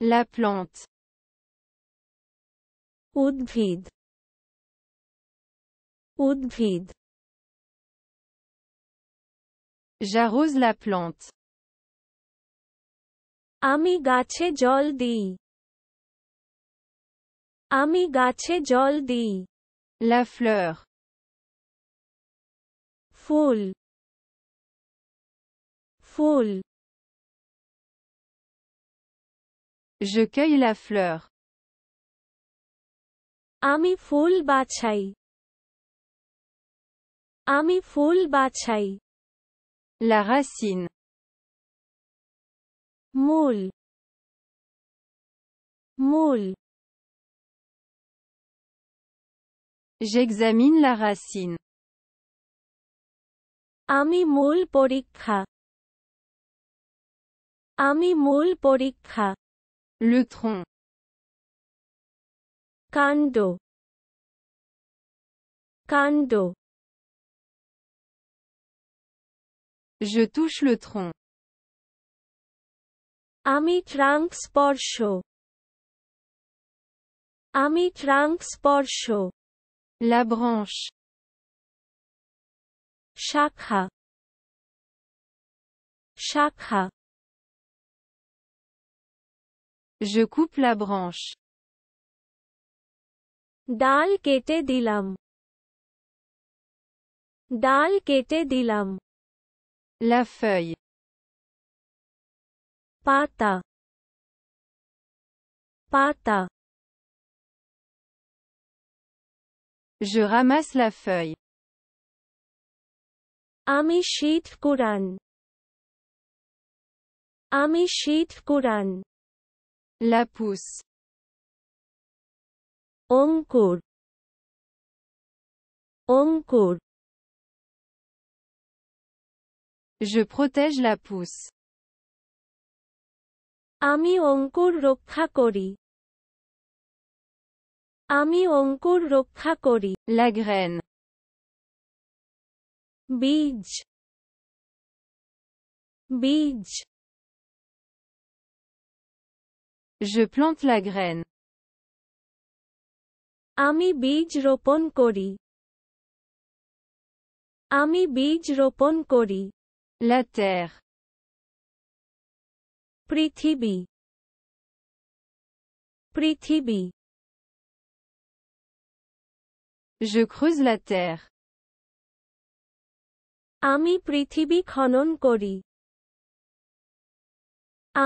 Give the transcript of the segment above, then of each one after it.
La plante. Oudvid Oudvid J'arrose la plante. Ami Joldi jol di. Ami jol La fleur. foule foule Je cueille la fleur. Ami foule bachai. Ami foule bachai. La racine. Moule. Moule. J'examine la racine. Ami moule porikha. Ami moule porikha. Le tronc. Kando. Kando. Je touche le tronc. Ami trunk sporsho. Ami trunk sporsho. La branche. Shakha. Shakha. Je coupe la branche. Dal kete dilam. Dal kete dilam. La feuille. Pata. Pata. Je ramasse la feuille. Ami sheet kuran. Ami sheet kuran. La pousse. Encore. Encore. Je protège la pousse. Ami onkur rokhakori. Ami encore rokhakori. La graine. Bij. Bij. Je plante la graine. Ami bij ropon kori. Ami bij ropon kori. La terre. Prithibi. Prithibi. Je creuse la terre. Ami prithibi khanon kori.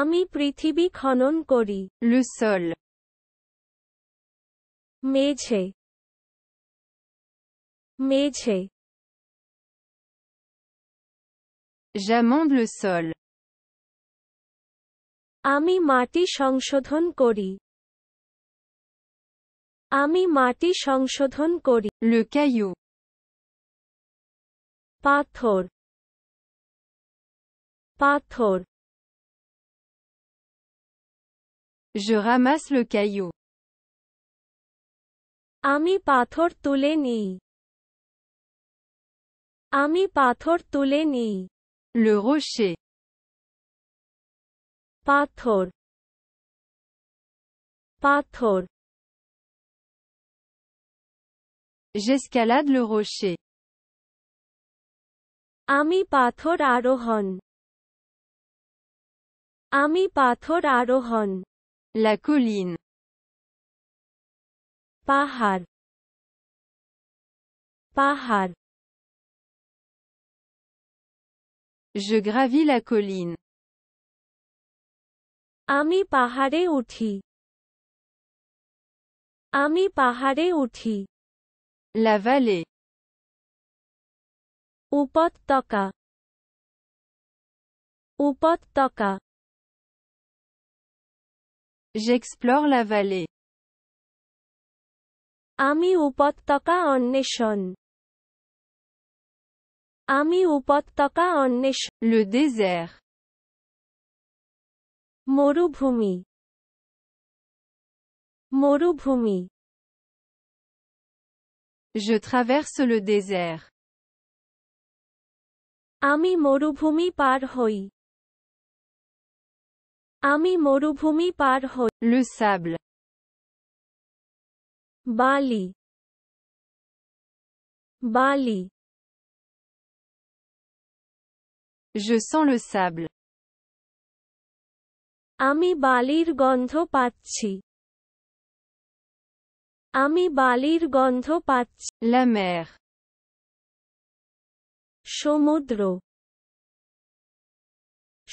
আমি পৃথিবী খনন করি লুসল মেঝে মেঝে j'amende le আমি মাটি সংশোধন করি আমি মাটি সংশোধন করি le পাথর পাথর Je ramasse le caillou. Ami pathor tuleni. Ami pathor tuleni. Le rocher. Pathor. Pathor. J'escalade le rocher. Ami pathor arohon. Ami pathor arohon. La colline. Pahar. Pahar. Je gravis la colline. Ami pahare uthi. Ami pahare uthi. La vallée. Upot toka. Upot toka. J'explore la vallée. Ami upot taka on nishon. Ami upot taka on Le désert. Morubhumi. Morubhumi. Je traverse le désert. Ami morubhumi par hoi. আমি মরুভূমি পার হই Le sable. বালি বালি Je sens le sable. আমি বালির গন্ধ পাচ্ছি আমি বালির গন্ধ পাচ্ছি La mer. সমুদ্র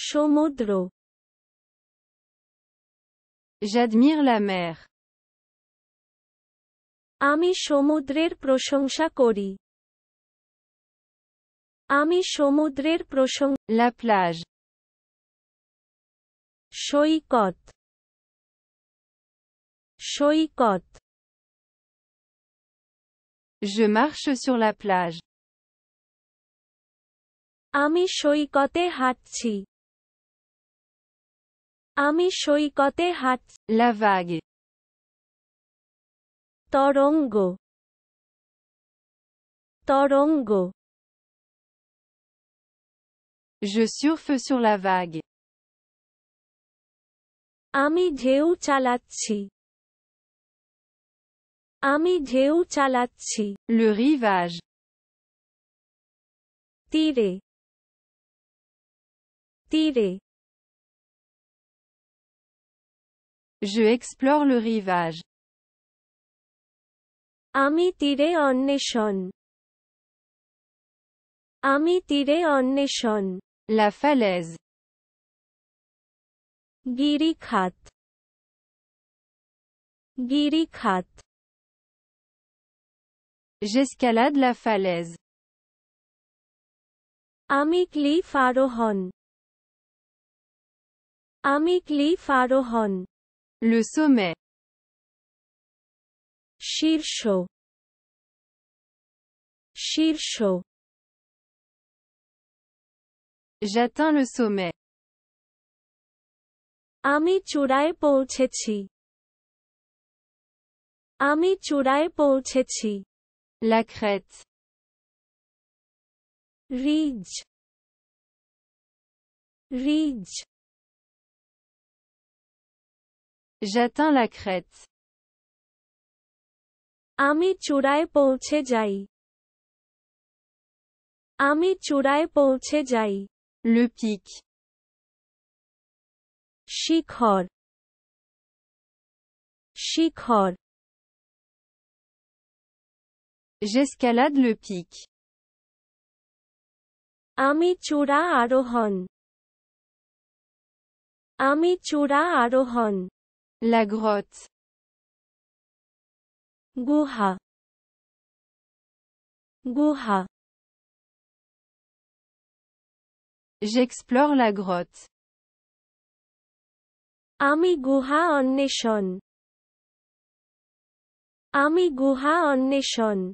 সমুদ্র J'admire la mer. Ami chomoudre Prochon Kori. Ami chomoudre Proshong. La plage. Shoikot. Shoikot. Je marche sur la plage. Ami Shoikote Hatchi. Ami vague. Torongo. Torongo. vague torongo torongo Je surfe sur la vague. Ami deu chalachi. Ami dheu Le rivage. Tire. Tire. Je explore le rivage. Ami tire onneshon. Ami tire onneshon. La falaise. Giri khat. J'escalade la falaise. Ami kli farohon. Ami kli farohon. Le sommet. Shirsho. Shirsho. J'atteins le sommet. Ami চূড়ায় পৌঁছেছি Ami চূড়ায় La crête. Ridge. Ridge. J'atteins la crête. Ami churai polche jai. Ami churai polche jai. Le pic. Shikhor. Shikhor. J'escalade le pic. Ami chura arohon. Ami chura arohon. La grotte. Guha. Guha. J'explore la grotte. Ami guha nation Ami guha nation.